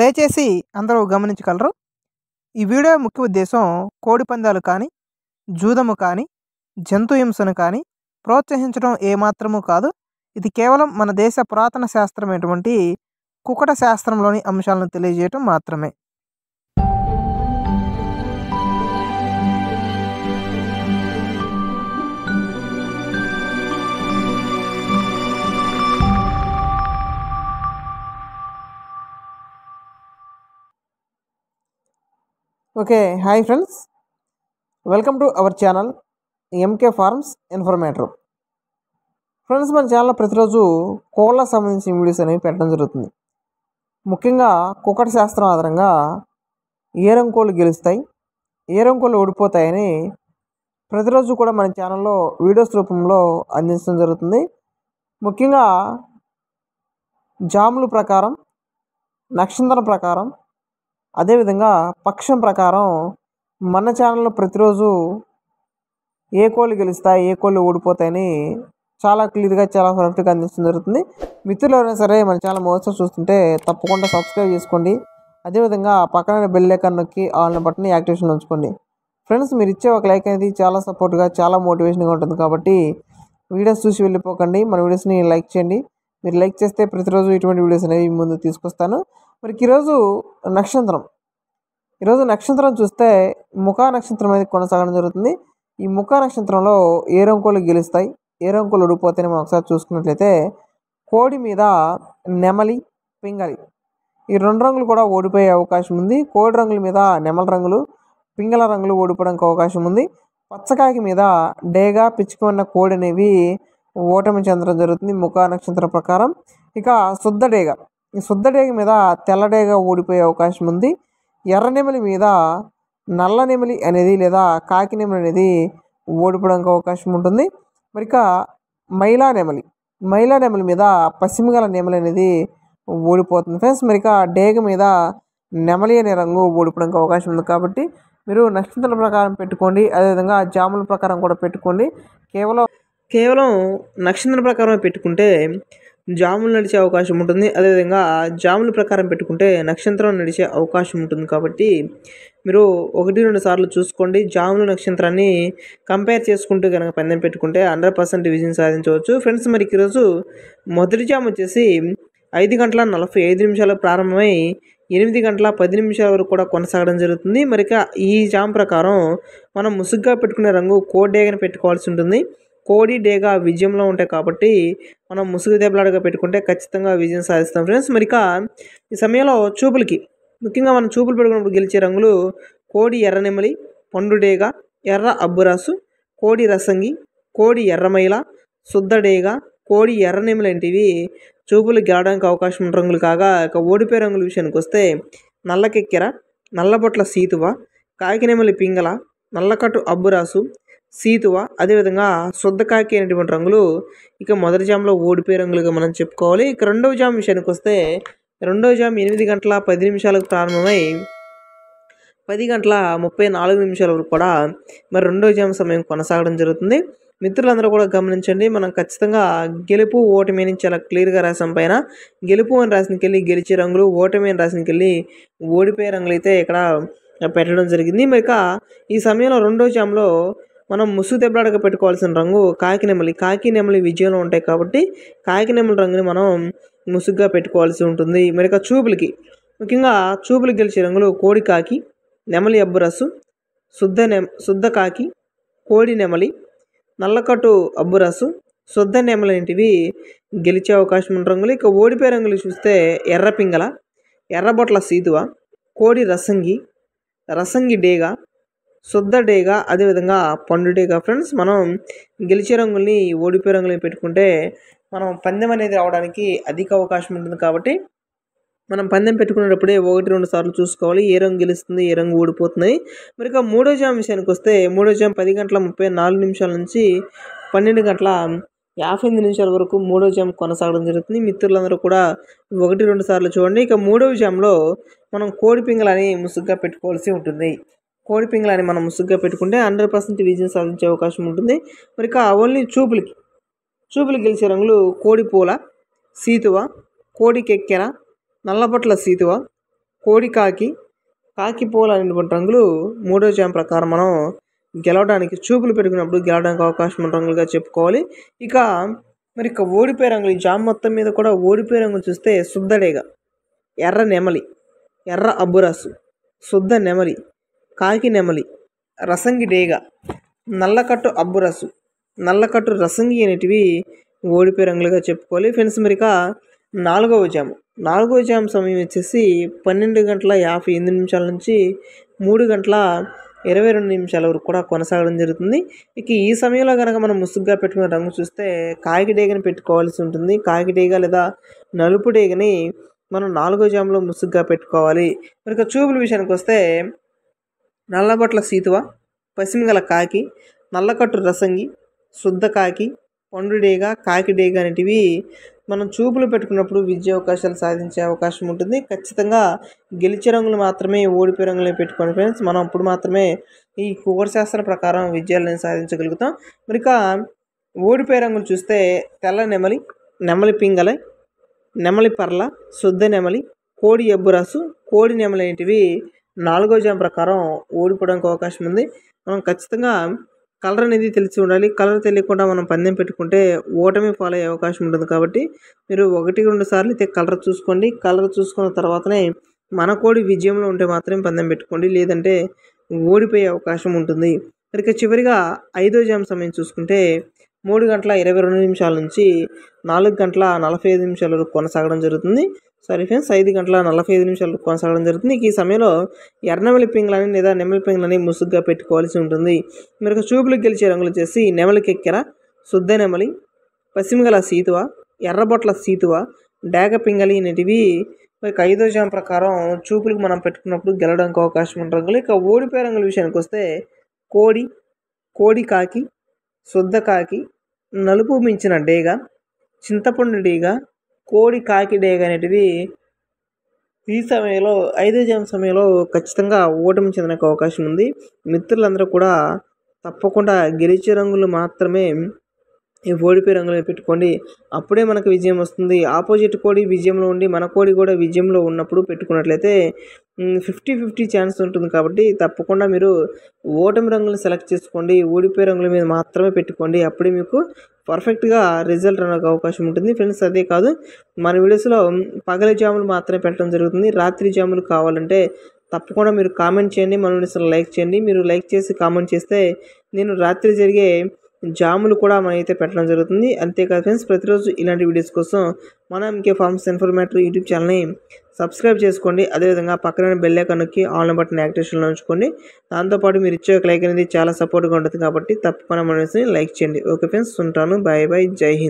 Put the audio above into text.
దయచేసి అందరూ గమనించగలరు ఈ వీడియో ముఖ్య ఉద్దేశం కోడి పందాలు కానీ జూదము కానీ జంతు హింసను కానీ ప్రోత్సహించడం ఏమాత్రము కాదు ఇది కేవలం మన దేశ పురాతన శాస్త్రమైనటువంటి కుకట శాస్త్రంలోని అంశాలను తెలియజేయటం మాత్రమే okay hi friends welcome to our channel M K farms informator friends మన ఛానల్లో ప్రతిరోజు కోళ్ళకు సంబంధించిన వీడియోస్ అనేవి పెట్టడం జరుగుతుంది ముఖ్యంగా కుక్కట శాస్త్రం ఆధారంగా ఏరం కోళ్ళు గెలుస్తాయి ఏరం కోళ్ళు ఓడిపోతాయని ప్రతిరోజు కూడా మన ఛానల్లో వీడియోస్ రూపంలో అందించడం జరుగుతుంది ముఖ్యంగా జాములు ప్రకారం నక్షంతరం ప్రకారం అదేవిధంగా పక్షం ప్రకారం మన ఛానల్లో ప్రతిరోజు ఏ కోళ్ళు గెలుస్తాయి ఏ కోళ్ళు ఓడిపోతాయని చాలా క్లియర్గా చాలా పర్ఫెక్ట్గా అందించడం జరుగుతుంది మిత్రులు ఎవరైనా సరే మన ఛానల్ మోసం చూస్తుంటే తప్పకుండా సబ్స్క్రైబ్ చేసుకోండి అదేవిధంగా పక్కన బెల్ ఐకాన్ నొక్కి ఆన్లైన్ బటన్ యాక్టివేషన్ ఉంచుకోండి ఫ్రెండ్స్ మీరు ఇచ్చే ఒక లైక్ అనేది చాలా సపోర్ట్గా చాలా మోటివేషన్గా ఉంటుంది కాబట్టి వీడియోస్ చూసి వెళ్ళిపోకండి మన వీడియోస్ని లైక్ చేయండి మీరు లైక్ చేస్తే ప్రతిరోజు ఇటువంటి వీడియోస్ అనేవి ముందు తీసుకొస్తాను మరి ఈరోజు నక్షత్రం ఈరోజు నక్షత్రం చూస్తే ముఖా నక్షత్రం అనేది కొనసాగడం జరుగుతుంది ఈ ముఖా నక్షత్రంలో ఏ రంకులు గెలుస్తాయి ఏ రంకులు ఉడిపోతాయని మనం ఒకసారి చూసుకున్నట్లయితే కోడి మీద నెమలి పింగలి ఈ రెండు రంగులు కూడా ఓడిపోయే అవకాశం ఉంది కోడి రంగుల మీద నెమల రంగులు పింగళ రంగులు ఓడిపోవడానికి అవకాశం ఉంది పచ్చకాయకి మీద డేగా పిచ్చుకున్న కోడి అనేవి ఓటమి చెందడం జరుగుతుంది ముఖ నక్షత్రం ప్రకారం ఇక శుద్ధ డేగా ఈ డేగ మీద తెల్లడేగ ఓడిపోయే అవకాశం ఉంది ఎర్ర నెమలి మీద నల్ల నెమలి అనేది లేదా కాకి నెమలి అనేది ఓడిపోవడానికి అవకాశం ఉంటుంది మరి ఇక మైలా నెమలి మైలా నెమలి మీద పశ్చిమగల నెమలి అనేది ఓడిపోతుంది ఫ్రెండ్స్ మరి డేగ మీద నెమలి అనే రంగు ఓడిపోవడానికి అవకాశం ఉంది కాబట్టి మీరు నక్షత్రాల ప్రకారం పెట్టుకోండి అదేవిధంగా జాముల ప్రకారం కూడా పెట్టుకోండి కేవలం కేవలం నక్షత్రం ప్రకారమే పెట్టుకుంటే జాములు నడిచే అవకాశం ఉంటుంది అదేవిధంగా జాముల ప్రకారం పెట్టుకుంటే నక్షత్రం నడిచే అవకాశం ఉంటుంది కాబట్టి మీరు ఒకటి రెండు సార్లు చూసుకోండి జాములు నక్షత్రాన్ని కంపేర్ చేసుకుంటూ కనుక పందెం పెట్టుకుంటే హండ్రెడ్ పర్సెంట్ విజయం సాధించవచ్చు ఫ్రెండ్స్ మరి ఈరోజు మొదటి జాము వచ్చేసి ఐదు గంటల నలభై ఐదు నిమిషాలు ప్రారంభమై ఎనిమిది గంటల పది నిమిషాల వరకు కూడా కొనసాగడం జరుగుతుంది మరిక ఈ జామ్ ప్రకారం మనం ముసుగ్గా పెట్టుకునే రంగు కోడేగని పెట్టుకోవాల్సి ఉంటుంది కోడి డేగా విజయంలో ఉంటాయి కాబట్టి మనం ముసుగు దెబ్బలాడగా పెట్టుకుంటే ఖచ్చితంగా విజయం సాధిస్తాం ఫ్రెండ్స్ మరి ఈ సమయంలో చూపులకి ముఖ్యంగా మనం చూపులు పెట్టుకున్నప్పుడు గెలిచే రంగులు కోడి ఎర్రనెమలి డేగ ఎర్ర అబ్బురాసు కోడి రసంగి కోడి ఎర్రమైల డేగ కోడి ఎర్రనెమలి లాంటివి చూపులు గెలడానికి అవకాశం ఉన్న రంగులు కాగా ఇక ఓడిపోయే రంగుల విషయానికి వస్తే నల్లకెక్కెర నల్లబొట్ల సీతువ కాకినెమలి పింగళ నల్లకట్టు అబ్బురాసు సీతువ అదేవిధంగా శుద్ధకాకి అనేటువంటి రంగులు ఇక మొదటి జామ్లో ఓడిపోయే రంగులుగా మనం చెప్పుకోవాలి ఇక రెండవ జామ్ విషయానికి వస్తే రెండవ జామ్ ఎనిమిది గంటల పది నిమిషాలకు ప్రారంభమై పది గంటల ముప్పై నాలుగు నిమిషాల వరకు కూడా మరి రెండో జామ్ సమయం కొనసాగడం జరుగుతుంది మిత్రులందరూ కూడా గమనించండి మనం ఖచ్చితంగా గెలుపు ఓటమి అని చాలా క్లియర్గా రాసాం పైన గెలుపు అని రాసినకెళ్ళి గెలిచే రంగులు ఓటమి అని రాసినకెళ్ళి ఓడిపోయే రంగులు అయితే ఇక్కడ పెట్టడం జరిగింది మరి ఈ సమయంలో రెండో జామ్లో మనం ముసుగు దెబ్బలాడక పెట్టుకోవాల్సిన రంగు కాకి నెమలి కాకి నెమలి విజయంలో ఉంటాయి కాబట్టి కాకి నెమలి రంగుని మనం ముసుగుగా పెట్టుకోవాల్సి ఉంటుంది మరిక చూపులకి ముఖ్యంగా చూపులు గెలిచే రంగులు కోడి కాకి నెమలి అబ్బురసు శుద్ధ నెమ శుద్ధ కాకి కోడి నెమలి నల్లకట్టు అబ్బురసు శుద్ధ నెమలి అనేటివి గెలిచే అవకాశం ఉన్న రంగులు ఇక ఓడిపే రంగులు చూస్తే ఎర్ర పింగళ ఎర్రబొట్ల సీతువ కోడి రసంగి రసంగి డేగా శుద్ధ డేగా అదేవిధంగా డేగా ఫ్రెండ్స్ మనం గెలిచే రంగుల్ని ఓడిపోయే రంగుల్ని పెట్టుకుంటే మనం పందెం అనేది రావడానికి అధిక అవకాశం ఉంటుంది కాబట్టి మనం పందెం పెట్టుకునేటప్పుడే ఒకటి రెండు సార్లు చూసుకోవాలి ఏ రంగు గెలుస్తుంది ఏ రంగు ఓడిపోతున్నాయి మరి ఇక మూడో జామ్ విషయానికి వస్తే మూడో జామ్ పది గంటల ముప్పై నాలుగు నిమిషాల నుంచి పన్నెండు గంటల యాభై ఎనిమిది నిమిషాల వరకు మూడో జామ్ కొనసాగడం జరుగుతుంది మిత్రులందరూ కూడా ఒకటి రెండు సార్లు చూడండి ఇక మూడో జామ్లో మనం కోడి పింగలని ముసుగ్గా పెట్టుకోవాల్సి ఉంటుంది కోడి పింగళాన్ని మనం ముసుగ్గా పెట్టుకుంటే హండ్రెడ్ పర్సెంట్ విజయం సాధించే అవకాశం ఉంటుంది మరి ఇక ఓన్లీ చూపులకి చూపులు గెలిచే రంగులు కోడి పూల సీతువ కోడి కెక్కెర నల్లబొట్ల సీతువ కోడి కాకి కాకి పూల అనేటువంటి రంగులు మూడో జామ్ ప్రకారం మనం గెలవడానికి చూపులు పెట్టుకున్నప్పుడు గెలవడానికి అవకాశం ఉన్న రంగులుగా చెప్పుకోవాలి ఇక మరి ఇక ఓడిపోయే రంగులు జామ్ మొత్తం మీద కూడా ఓడిపోయే రంగులు చూస్తే శుద్ధడేగా ఎర్ర నెమలి ఎర్ర అబ్బురాసు శుద్ధ నెమలి కాకి నెమలి రసంగి డేగ నల్లకట్టు అబ్బురసు నల్లకట్టు రసంగి అనేటివి ఓడిపోయి రంగులుగా చెప్పుకోవాలి ఫ్రెండ్స్ మరిక నాలుగవ జాము నాలుగవ జాము సమయం వచ్చేసి పన్నెండు గంటల యాభై ఎనిమిది నిమిషాల నుంచి మూడు గంటల ఇరవై రెండు నిమిషాల వరకు కూడా కొనసాగడం జరుగుతుంది ఇక ఈ సమయంలో కనుక మనం ముసుగ్గా పెట్టుకున్న రంగు చూస్తే డేగని పెట్టుకోవాల్సి ఉంటుంది కాకిడేగ లేదా నలుపు డేగని మనం నాలుగో జాములో ముసుగ్గా పెట్టుకోవాలి మరి చూపుల విషయానికి వస్తే నల్లబట్ల సీతువ పసిమిగల కాకి నల్లకట్టు రసంగి శుద్ధ కాకి పండుడేగా డేగా అనేటివి మనం చూపులు పెట్టుకున్నప్పుడు విద్య అవకాశాలు సాధించే అవకాశం ఉంటుంది ఖచ్చితంగా గెలిచే రంగులు మాత్రమే ఓడిపోయి రంగులే పెట్టుకోండి ఫ్రెండ్స్ మనం అప్పుడు మాత్రమే ఈ శాస్త్ర ప్రకారం విజయాలను సాధించగలుగుతాం మరిక ఓడిపోయే రంగులు చూస్తే తెల్ల నెమలి నెమలి పింగలై నెమలి పర్ల శుద్ధ నెమలి కోడి ఎబ్బురాసు కోడి నెమలి అనేటివి నాలుగో జామ్ ప్రకారం ఓడిపోవడానికి అవకాశం ఉంది మనం ఖచ్చితంగా కలర్ అనేది తెలిసి ఉండాలి కలర్ తెలియకుండా మనం పందెం పెట్టుకుంటే ఓటమి పాలయ్యే అవకాశం ఉంటుంది కాబట్టి మీరు ఒకటి రెండు సార్లు అయితే కలర్ చూసుకోండి కలర్ చూసుకున్న తర్వాతనే మన కోడి విజయంలో ఉంటే మాత్రమే పందెం పెట్టుకోండి లేదంటే ఓడిపోయే అవకాశం ఉంటుంది ఇక చివరిగా ఐదో జామ్ సమయం చూసుకుంటే మూడు గంటల ఇరవై రెండు నిమిషాల నుంచి నాలుగు గంటల నలభై ఐదు నిమిషాల వరకు కొనసాగడం జరుగుతుంది సారీ ఫ్రెండ్స్ ఐదు గంటల నలభై ఐదు నిమిషాలు కొనసాగడం జరుగుతుంది ఈ సమయంలో ఎర్రనెమలి పింగ్లని లేదా నెమల పింగ్లని ముసుగ్గా పెట్టుకోవాల్సి ఉంటుంది మీరు చూపులు గెలిచే రంగులు వచ్చేసి కెక్కెర శుద్ధ నెమలి పశ్చిమగల సీతువ ఎర్రబొట్ల సీతువ డేగ పింగలి అనేటివి ఇక ఐదో జాం ప్రకారం చూపులకు మనం పెట్టుకున్నప్పుడు గెలడానికి అవకాశం రంగులు ఇక ఓడిపోయే రంగుల విషయానికి వస్తే కోడి కోడి కాకి శుద్ధ కాకి నలుపు మించిన డేగ చింతపండు డీగా కోడి కాకిడేగ అనేటిది ఈ సమయంలో ఐదో జన్మ సమయంలో ఖచ్చితంగా ఓటమి చెందడానికి అవకాశం ఉంది మిత్రులందరూ కూడా తప్పకుండా గెలిచే రంగులు మాత్రమే ఈ ఓడిపోయే రంగులు పెట్టుకోండి అప్పుడే మనకు విజయం వస్తుంది ఆపోజిట్ కోడి విజయంలో ఉండి మన కోడి కూడా విజయంలో ఉన్నప్పుడు పెట్టుకున్నట్లయితే ఫిఫ్టీ ఫిఫ్టీ ఛాన్స్ ఉంటుంది కాబట్టి తప్పకుండా మీరు ఓటమి రంగులు సెలెక్ట్ చేసుకోండి ఓడిపోయే రంగుల మీద మాత్రమే పెట్టుకోండి అప్పుడే మీకు పర్ఫెక్ట్గా రిజల్ట్ రావడానికి అవకాశం ఉంటుంది ఫ్రెండ్స్ అదే కాదు మన వీడియోస్లో పగలి జాములు మాత్రమే పెట్టడం జరుగుతుంది రాత్రి జాములు కావాలంటే తప్పకుండా మీరు కామెంట్ చేయండి మన వీడియోస్లో లైక్ చేయండి మీరు లైక్ చేసి కామెంట్ చేస్తే నేను రాత్రి జరిగే జాములు కూడా మనమైతే పెట్టడం జరుగుతుంది అంతేకాదు ఫ్రెండ్స్ ప్రతిరోజు ఇలాంటి వీడియోస్ కోసం మన ఎంకే ఫార్మ్స్ ఇన్ఫర్మేటర్ యూట్యూబ్ ఛానల్ని సబ్స్క్రైబ్ చేసుకోండి అదేవిధంగా పక్కన బెల్ ఐకాన్ ఆన్లైన్ బటన్ యాక్టివేషన్లో ఉంచుకోండి దాంతోపాటు మీరు ఇచ్చే లైక్ అనేది చాలా సపోర్ట్గా ఉంటుంది కాబట్టి తప్పకుండా మనసుని లైక్ చేయండి ఓకే ఫ్రెండ్స్ ఉంటాను బాయ్ బాయ్ జై హింద్